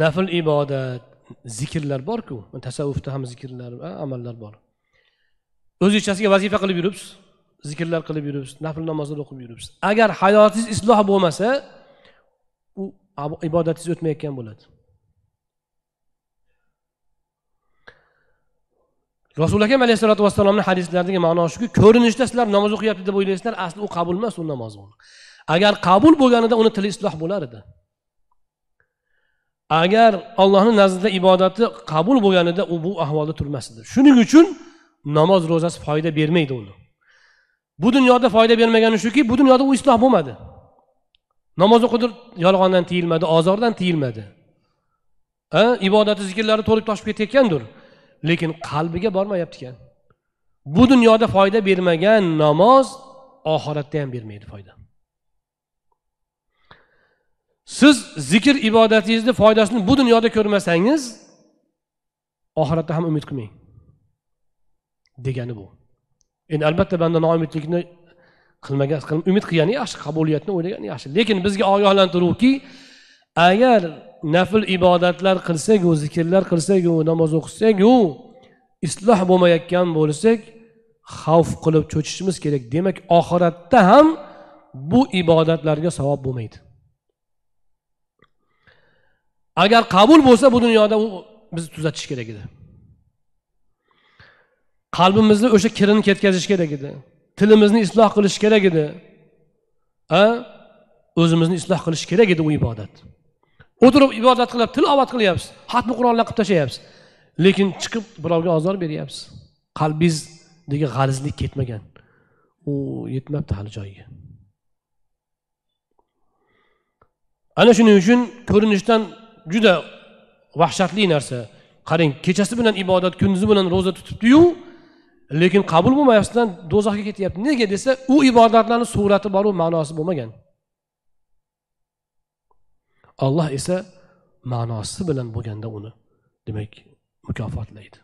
nafl ibodat zikrlar borku tasavvufda ham zikrlar amallar bor o'z ichasiga vazifa qilib yuribsiz zikrlar qilib yuribsiz nafl namozlar o'qib yuribsiz agar hayotingiz isloh bo'lmasa u ibodatingiz o'tmayotgan bo'ladi rasuli akam alayhissalotu vassalomni hadislaridagi ma'no shuki ko'rinishda sizlar namoz o'qiyapti deb o'ylaysizlar asli u qabul emas u namoz agar qabul bo'lganida uni tili isloh bo'lar edi agar ollohni nazdida ibodati qabul bo'lganida u bu ahvolda turmas edi shuning uchun namoz ro'zasi foyda bermaydi uni bu dunyoda foyda bermagani shuki bu dunyoda u isloh bo'lmadi namoz o'qidi yolg'ondan tiyilmadi ozordan tiyilmadi ibodati zikrlari to'lib toshib ketayotgandir lekin qalbiga bormayapti ekan bu dunyoda foyda bermagan namoz oxiratda ham bermaydi foyda siz zikr ibodatingizni foydasini bu dunyoda ko'rmasangiz oxiratda ham umid qilmang degani bu endi albatta banda noumidlikni qilmagan umid qilgani yaxshi qabuliyatni o'ylagani yaxshi lekin bizga ogohlantiruvki agar nafl ibodatlar qilsaku zikrlar qilsaku namoz o'qisaku isloh bo'lmayotgan bo'lsak xavf qilib cho'chishimiz kerak demak oxiratda ham bu ibodatlarga savob bo'lmaydi agar qabul bo'lsa bu dunyoda u bizni tuzatish kerak edi qalbimizni o'sha kirini ketkazish kerak edi tilimizni isloh qilish kerak edi a o'zimizni isloh qilish kerak edi u ibodat o'tirib ibodat qilib tilovat qilyapsiz xatmi qur'onlar qilib tashlayapsiz lekin chiqib birovga ozor beryapsiz qalbingizdagi g'arizlik ketmagan u yetmabdi hali joyiga ana shuning uchun ko'rinishdan juda vahshatli narsa qarang kechasi bilan ibodat kunduzi bilan ro'za tutibdiyu lekin qabul bo'lmayapsidan do'zaxga ketyapti nega desa u ibodatlarni surati boru ma'nosi bo'lmagan olloh esa ma'nosi bilan bo'lganda uni demak mukofotlaydi